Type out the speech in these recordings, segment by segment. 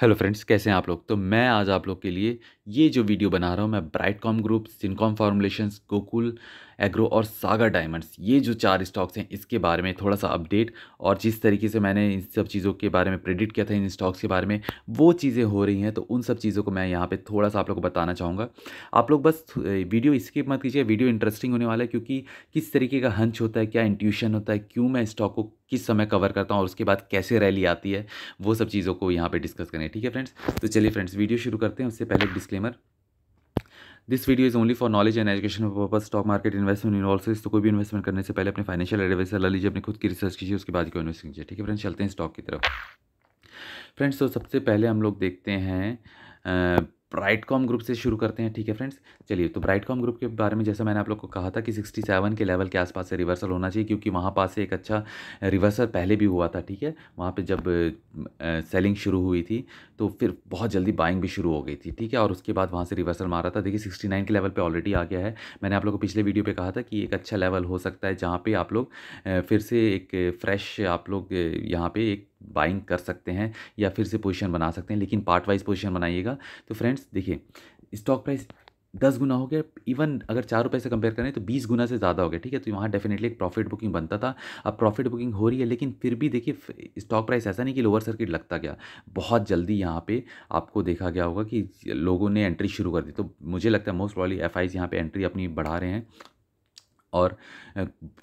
hello friends कैसे हैं आप लोग तो मैं आज आप लोग के लिए ये जो वीडियो बना रहा हूँ मैं Brightcom Group Syncom Formulations Gokul Agro और सागर डायमंड्स ये जो चार स्टॉक्स हैं इसके बारे में थोड़ा सा अपडेट और जिस तरीके से मैंने इन सब चीज़ों के बारे में प्रेडिक्ट किया था इन स्टॉक्स के बारे में वो चीज़ें हो रही हैं तो उन सब चीज़ों को मैं यहाँ पर थोड़ा सा आप लोग को बताना चाहूँगा आप लोग बस वीडियो स्किप मत कीजिए वीडियो इंटरेस्टिंग होने वाला है क्योंकि किस तरीके का हंच होता है क्या इंट्यूशन होता है क्यों मैं स्टॉक को किस समय कवर करता हूँ और उसके बाद कैसे रैली आती है वो सब चीज़ों को यहाँ पे डिस्कस करें ठीक है फ्रेंड्स तो चलिए फ्रेंड्स वीडियो शुरू करते हैं उससे पहले disclaimer this video is only for knowledge and education purpose stock market investment involves तो कोई भी इन्वेस्टमेंट करने से पहले अपने फाइनेंशियल एडवाइसर ला लीजिए अपने खुद की रिसर्च कीजिए उसके बाद क्यों इन्वेस्ट कीजिए ठीक है फ्रेंड्स चलते हैं स्टॉक की तरफ फ्रेंड्स तो सबसे पहले हम लोग देखते हैं ब्राइटकॉम ग्रुप से शुरू करते हैं ठीक है फ्रेंड्स चलिए तो ब्राइटकॉम ग्रुप के बारे में जैसे मैंने आप लोग को कहा था कि 67 के लेवल के आसपास से रिवर्सल होना चाहिए क्योंकि वहाँ पास से एक अच्छा रिवर्सल पहले भी हुआ था ठीक है वहाँ पे जब सेलिंग शुरू हुई थी तो फिर बहुत जल्दी बाइंग भी शुरू हो गई थी ठीक है और उसके बाद वहाँ से रिवर्सल मारा था देखिए सिक्सटी के लेवल पर ऑलरेडी आ गया है मैंने आप लोग को पिछले वीडियो पर कहा था कि एक अच्छा लेवल हो सकता है जहाँ पर आप लोग फिर से एक फ्रेश आप लोग यहाँ पर एक बाइंग कर सकते हैं या फिर से पोजीशन बना सकते हैं लेकिन पार्ट वाइज पोजीशन बनाइएगा तो फ्रेंड्स देखिए स्टॉक प्राइस दस गुना हो गया इवन अगर चार रुपये से कंपेयर करें तो बीस गुना से ज़्यादा हो गया ठीक है तो वहाँ डेफिनेटली एक प्रॉफिट बुकिंग बनता था अब प्रॉफिट बुकिंग हो रही है लेकिन फिर भी देखिए स्टॉक प्राइस ऐसा नहीं कि लोअर सर्किट लगता गया बहुत जल्दी यहाँ पे आपको देखा गया होगा कि लोगों ने एंट्री शुरू कर दी तो मुझे लगता है मोस्ट प्रॉब्ली एफ आईज यहाँ पर एंट्री अपनी बढ़ा रहे हैं और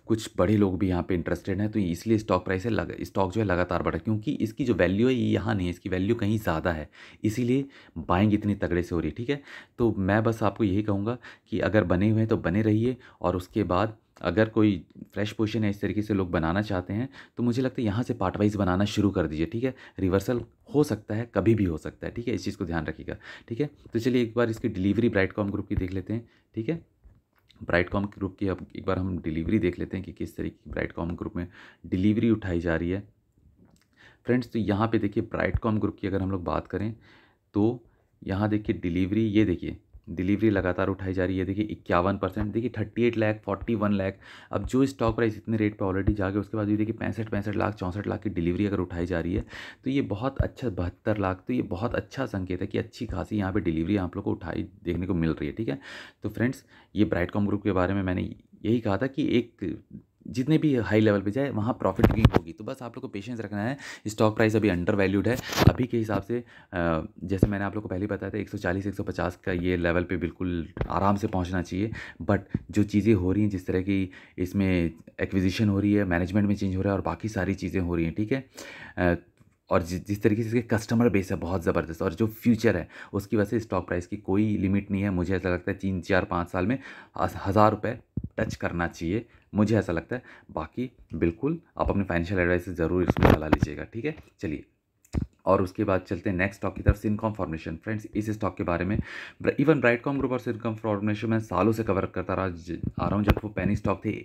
कुछ बड़े लोग भी यहाँ पे इंटरेस्टेड हैं तो इसलिए स्टॉक प्राइस है लग स्टॉक जो है लगातार बढ़ा क्योंकि इसकी जो वैल्यू है ये यहाँ नहीं है इसकी वैल्यू कहीं ज़्यादा है इसीलिए बाइंग इतनी तगड़े से हो रही है ठीक है तो मैं बस आपको यही कहूँगा कि अगर बने हुए हैं तो बने रहिए और उसके बाद अगर कोई फ्रेश पोजिशन है इस तरीके से लोग बनाना चाहते हैं तो मुझे लगता है यहाँ से पार्ट वाइज बनाना शुरू कर दीजिए ठीक है रिवर्सल हो सकता है कभी भी हो सकता है ठीक है इस चीज़ को ध्यान रखिएगा ठीक है तो चलिए एक बार इसकी डिलीवरी ब्राइट कॉम ग्रुप की देख लेते हैं ठीक है ब्राइटकॉम ग्रुप की अब एक बार हम डिलीवरी देख लेते हैं कि किस तरीके की ब्राइटकॉम ग्रुप में डिलीवरी उठाई जा रही है फ्रेंड्स तो यहाँ पे देखिए ब्राइटकॉम ग्रुप की अगर हम लोग बात करें तो यहाँ देखिए डिलीवरी ये देखिए डिलीवरी लगातार उठाई जा रही है देखिए इक्यावन परसेंट देखिए thirty eight lakh forty one lakh अब जो स्टॉक प्राइस इतने रेट पर ऑलरेडी गए उसके बाद भी देखिए पैंसठ पैंसठ लाख चौंसठ लाख की डिलीवरी अगर उठाई जा रही है तो ये बहुत अच्छा बहत्तर लाख तो ये बहुत अच्छा संकेत है कि अच्छी खासी यहाँ पर डिलीवरी आप लोग को उठाई देखने को मिल रही है ठीक है तो फ्रेंड्स ये ब्राइट ग्रुप के बारे में मैंने यही कहा था कि एक जितने भी हाई लेवल पे जाए वहाँ प्रॉफिट भी होगी तो बस आप लोग को पेशेंस रखना है स्टॉक प्राइस अभी अंडर वैल्यूड है अभी के हिसाब से जैसे मैंने आप लोग को पहले बताया था 140 150 का ये लेवल पे बिल्कुल आराम से पहुँचना चाहिए बट जो चीज़ें हो रही हैं जिस तरह की इसमें एक्विजिशन हो रही है मैनेजमेंट में चेंज हो रहा है और बाकी सारी चीज़ें हो रही हैं ठीक है और जिस जिस तरीके से इसके कस्टमर बेस है बहुत ज़बरदस्त और जो फ्यूचर है उसकी वजह से स्टॉक प्राइस की कोई लिमिट नहीं है मुझे ऐसा लगता है तीन चार पाँच साल में हज़ार रुपये टच करना चाहिए मुझे ऐसा लगता है बाकी बिल्कुल आप अपने फाइनेंशियल एडवाइस से ज़रूर इसमें चला लीजिएगा ठीक है चलिए और उसके बाद चलते हैं नेक्स्ट स्टॉक की तरफ सिनकॉम फॉर्मेशन फ्रेंड्स इस स्टॉक के बारे में इवन ब्राइटकॉम ग्रुप और सिनकॉम फॉर्मेशन मैं सालों से कवर करता रहा आ रहा हूँ जब वो पैनी स्टॉक थे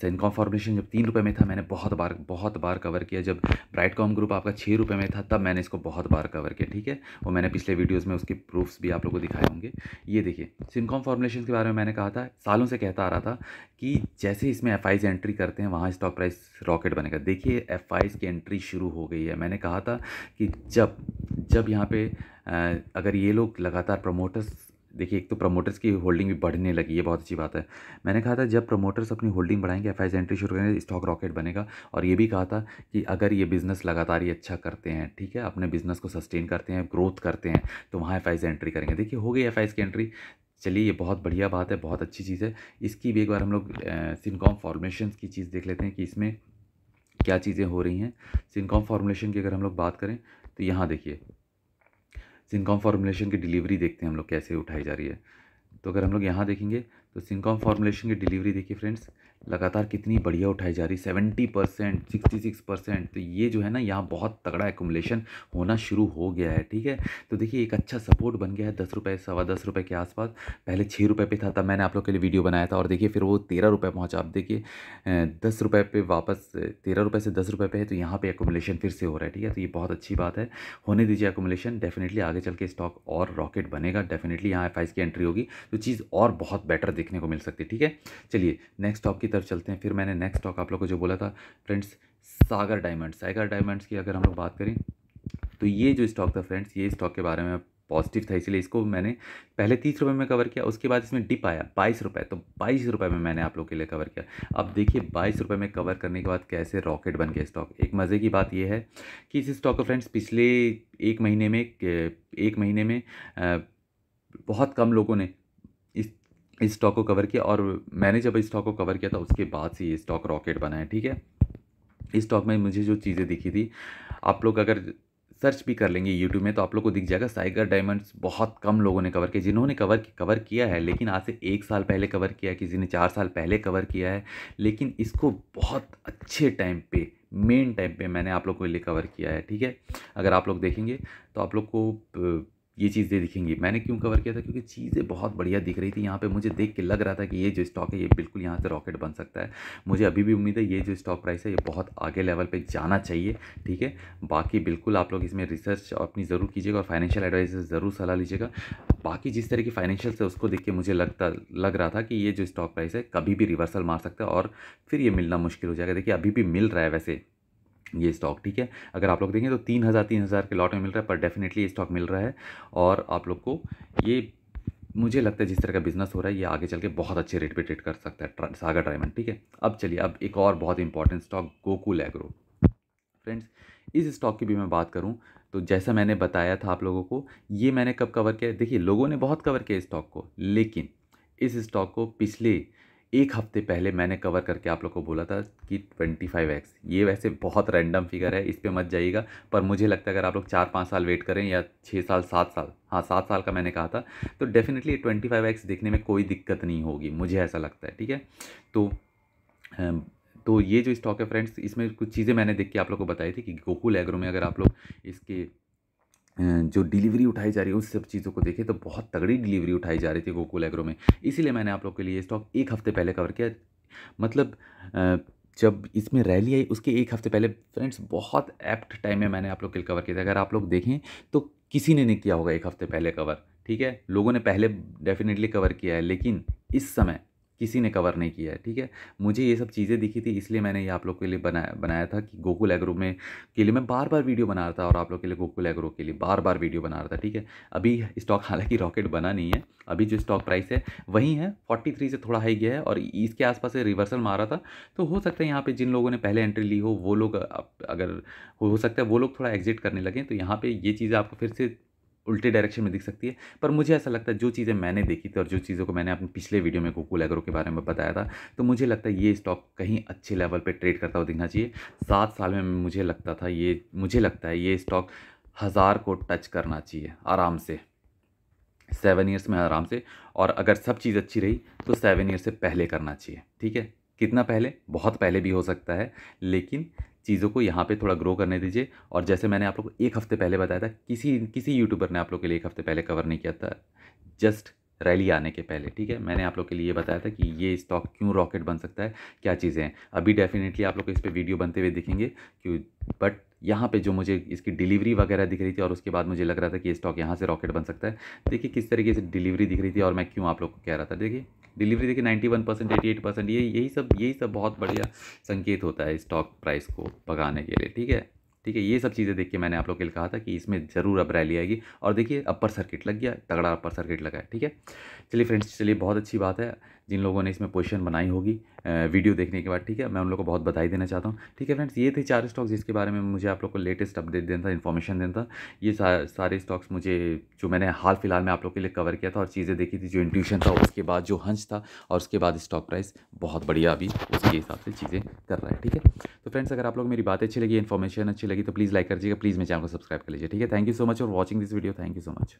सिनकॉम फॉर्मेशन जब तीन रुपये में था मैंने बहुत बार बहुत बार कवर किया जब ब्राइटकॉम ग्रुप आपका छः रुपये में था तब मैंने इसको बहुत बार कवर किया ठीक है और मैंने पिछले वीडियोज़ में उसके प्रूफ्स भी आप लोग को दिखाए होंगे ये देखिए सिनकॉम फॉर्मेशन के बारे में मैंने कहा था सालों से कहता आ रहा था कि जैसे इसमें एफ एंट्री करते हैं वहाँ स्टॉक प्राइस रॉकेट बनेगा देखिए एफ की एंट्री शुरू हो गई है मैंने कहा था कि जब जब यहाँ पे अगर ये लोग लगातार प्रमोटर्स देखिए एक तो प्रमोटर्स की होल्डिंग भी बढ़ने लगी है बहुत अच्छी बात है मैंने कहा था जब प्रमोटर्स अपनी होल्डिंग बढ़ाएंगे एफ आई एंट्री शुरू करेंगे स्टॉक रॉकेट बनेगा और ये भी कहा था कि अगर ये बिज़नेस लगातार ही अच्छा करते हैं ठीक है अपने बिज़नेस को सस्टेन करते हैं ग्रोथ करते हैं तो वहाँ एफ एंट्री करेंगे देखिए हो गई एफ की एंट्री चलिए ये बहुत बढ़िया बात है बहुत अच्छी चीज़ है इसकी भी एक बार हम लोग सिनकॉम फॉर्मेशन की चीज़ देख लेते हैं कि इसमें क्या चीज़ें हो रही हैं सिनकॉम फार्मूलेशन की अगर हम लोग बात करें तो यहाँ देखिए सिनकॉम फार्मूलेशन की डिलीवरी देखते हैं हम लोग कैसे उठाई जा रही है तो अगर हम लोग यहाँ देखेंगे तो सिंकॉम फॉर्मुलेशन की डिलीवरी देखिए फ्रेंड्स लगातार कितनी बढ़िया उठाई जा रही है seventy percent sixty six percent तो ये जो है ना यहाँ बहुत तगड़ा एकोमलेशन होना शुरू हो गया है ठीक है तो देखिए एक अच्छा सपोर्ट बन गया है दस रुपये सवा दस रुपये के आसपास पहले छः रुपये पे था तब मैंने आप लोग के लिए वीडियो बनाया था और देखिए फिर वो तेरह रुपये पहुँचा आप देखिए दस रुपये पर वापस तेरह रुपये से दस रुपये पे है तो यहाँ पर एकोमलेशन फिर से हो रहा है ठीक है तो ये बहुत अच्छी बात है होने दीजिए एकोमलेशन डेफिनेटली आगे चल के स्टॉक और रॉकेट बनेगा डेफिनेटली यहाँ एफ की एंट्री होगी तो चीज़ और बहुत बेटर देखने को मिल सकती है ठीक है चलिए नेक्स्ट स्टॉक की तरफ चलते हैं फिर मैंने नेक्स्ट स्टॉक आप लोग को जो बोला था friends Sagar Diamond Sagar Diamonds की अगर हम लोग बात करें तो ये जो स्टॉक था फ्रेंड्स ये स्टॉक के बारे में पॉजिटिव था इसलिए इसको मैंने पहले तीस रुपये में कवर किया उसके बाद इसमें डिप आया बाईस रुपये तो बाईस रुपये में मैंने आप लोग के लिए कवर किया अब देखिए बाईस रुपये में कवर करने के बाद कैसे रॉकेट बन गया स्टॉक एक मज़े की बात यह है कि इस स्टॉक का फ्रेंड्स पिछले एक महीने में एक महीने में बहुत कम लोगों ने इस स्टॉक को कवर किया और मैंने जब इस स्टॉक को कवर किया था उसके बाद से ये स्टॉक रॉकेट बनाया ठीक है इस स्टॉक में मुझे जो चीज़ें दिखी थी आप लोग अगर सर्च भी कर लेंगे यूट्यूब में तो आप लोग को दिख जाएगा साइगर डायमंड्स बहुत कम लोगों ने कवर किया जिन्होंने कवर कवर किया है लेकिन आज से एक साल पहले कवर किया है किसी ने चार साल पहले कवर किया है लेकिन इसको बहुत अच्छे टाइम पे मेन टाइम पे मैंने आप लोग को लिए कवर किया है ठीक है अगर आप लोग देखेंगे तो आप लोग को ये चीज़ें दिखेंगी मैंने क्यों कवर किया था क्योंकि चीज़ें बहुत बढ़िया दिख रही थी यहाँ पे मुझे देख के लग रहा था कि ये जो स्टॉक है ये बिल्कुल यहाँ से रॉकेट बन सकता है मुझे अभी भी उम्मीद है ये जो स्टॉक प्राइस है ये बहुत आगे लेवल पे जाना चाहिए ठीक है बाकी बिल्कुल आप लोग इसमें रिसर्च अपनी ज़रूर कीजिएगा और फाइनेंशियल एडवाइजर ज़रूर सलाह लीजिएगा बाकी जिस तरह की फाइनेंशियल है उसको देख के मुझे लगता लग रहा था कि ये जो स्टॉक प्राइस है कभी भी रिवर्सल मार सकता है और फिर ये मिलना मुश्किल हो जाएगा देखिए अभी भी मिल रहा है वैसे ये स्टॉक ठीक है अगर आप लोग देखें तो तीन हज़ार तीन हज़ार के लॉट में मिल रहा है पर डेफिनेटली ये स्टॉक मिल रहा है और आप लोग को ये मुझे लगता है जिस तरह का बिजनेस हो रहा है ये आगे चल के बहुत अच्छे रेट पे ट्रेड कर सकता है ट्रा, सागर डायमंड ठीक है अब चलिए अब एक और बहुत important stock Gokul Agro friends इस स्टॉक की भी मैं बात करूँ तो जैसा मैंने बताया था आप लोगों को ये मैंने कब कवर किया देखिए लोगों ने बहुत कवर किया इस स्टॉक को लेकिन इस स्टॉक को पिछले एक हफ्ते पहले मैंने कवर करके आप लोग को बोला था कि 25x ये वैसे बहुत रैंडम फिगर है इस पर मत जाइएगा पर मुझे लगता है अगर आप लोग चार पाँच साल वेट करें या छः साल सात साल हाँ सात साल का मैंने कहा था तो डेफिनेटली 25x देखने में कोई दिक्कत नहीं होगी मुझे ऐसा लगता है ठीक है तो तो ये जो स्टॉक है फ्रेंड्स इसमें कुछ चीज़ें मैंने देख के आप लोग को बताई थी कि गोकुल एग्रो में अगर आप लोग इसके जो डिलीवरी उठाई जा रही है उस सब चीज़ों को देखें तो बहुत तगड़ी डिलीवरी उठाई जा रही थी गोकुल एग्रो में इसीलिए मैंने आप लोग के लिए स्टॉक एक हफ़्ते पहले कवर किया मतलब जब इसमें रैली आई उसके एक हफ़्ते पहले फ्रेंड्स बहुत एप्ट टाइम में मैंने आप लोग के लिए कवर किया था अगर आप लोग देखें तो किसी ने नहीं किया होगा एक हफ़्ते पहले कवर ठीक है लोगों ने पहले डेफिनेटली कवर किया है लेकिन इस समय किसी ने कवर नहीं किया है ठीक है मुझे ये सब चीज़ें दिखी थी इसलिए मैंने ये आप लोग के लिए बनाया बनाया था कि गोकुल एग्रो में के लिए मैं बार बार वीडियो बना रहा था और आप लोग के लिए गोकुल एग्रो के लिए बार बार वीडियो बना रहा था ठीक है अभी स्टॉक हालांकि रॉकेट बना नहीं है अभी जो स्टॉक प्राइस है वही है फोर्टी थ्री से थोड़ा हाई गया है और इसके आसपास से रिवर्सल मारा था तो हो सकता है यहाँ पर जिन लोगों ने पहले एंट्री ली हो वो लोग अगर हो सकता है वो लोग थोड़ा एग्जिट करने लगें तो यहाँ पर ये चीज़ें आपको फिर से उल्टे डायरेक्शन में दिख सकती है पर मुझे ऐसा लगता है जो चीज़ें मैंने देखी थी और जो चीज़ों को मैंने अपने पिछले वीडियो में कोकूल एग्रो के बारे में बताया था तो मुझे लगता है ये स्टॉक कहीं अच्छे लेवल पर ट्रेड करता हुआ दिखना चाहिए सात साल में मुझे लगता था ये मुझे लगता है ये स्टॉक हज़ार को टच करना चाहिए आराम से सेवन ईयर्स में आराम से और अगर सब चीज़ अच्छी रही तो सेवन ईयर से पहले करना चाहिए ठीक है कितना पहले बहुत पहले भी हो सकता है लेकिन चीज़ों को यहाँ पे थोड़ा ग्रो करने दीजिए और जैसे मैंने आप लोग को एक हफ़्ते पहले बताया था किसी किसी यूट्यूबर ने आप लोग के लिए एक हफ़्ते पहले कवर नहीं किया था जस्ट रैली आने के पहले ठीक है मैंने आप लोग के लिए बताया था कि ये स्टॉक क्यों रॉकेट बन सकता है क्या चीज़ें हैं अभी डेफिनेटली आप लोग को इस पर वीडियो बनते हुए दिखेंगे क्यों बट यहाँ पे जो मुझे इसकी डिलीवरी वगैरह दिख रही थी और उसके बाद मुझे लग रहा था कि ये स्टॉक यहाँ से रॉकेट बन सकता है देखिए किस तरीके से डिलीवरी दिख रही थी और मैं क्यों आप लोग को कह रहा था देखिए डिलीवरी देखिए ninety one percent eighty eight percent ये यही सब यही सब बहुत बढ़िया संकेत होता है स्टॉक प्राइस को भगाने के लिए ठीक है ठीक है ये सब चीज़ें देख के मैंने आप लोग के लिए कहा था कि इसमें ज़रूर अब रैली आएगी और देखिए अपर सर्किट लग गया तगड़ा अपर सर्किट लगा है ठीक है चलिए फ्रेंड्स चलिए बहुत अच्छी बात है जिन लोगों ने इसमें पोजिशन बनाई होगी वीडियो देखने के बाद ठीक है मैं उन लोगों को बहुत बधाई देना चाहता हूँ ठीक है फ्रेंड्स ये थे चार स्टॉक्स जिसके बारे में मुझे आप लोग को लेटेस्ट अपडेट देना था इन्फॉर्मेशन देना था ये सारे स्टॉक्स मुझे जो मैंने हाल फिलहाल में आप लोग के लिए कवर किया था और चीज़ें देखी थी जो इंट्यूशन था उसके बाद जो हंस था और उसके बाद स्टॉक प्राइस बहुत बढ़िया अभी उसके हिसाब से चीज़ें कर रहा है ठीक है तो फ्रेंड्स अगर आप लोग मेरी बात अच्छी लगी इन्फॉर्मेशन अच्छी अच्छी लगी तो प्लीज़ लाइक कर दीजिएगा प्लीज़ मेरे चैनल को सब्सक्राइब कर लीजिए ठीक है thank you so much for watching this video thank you so much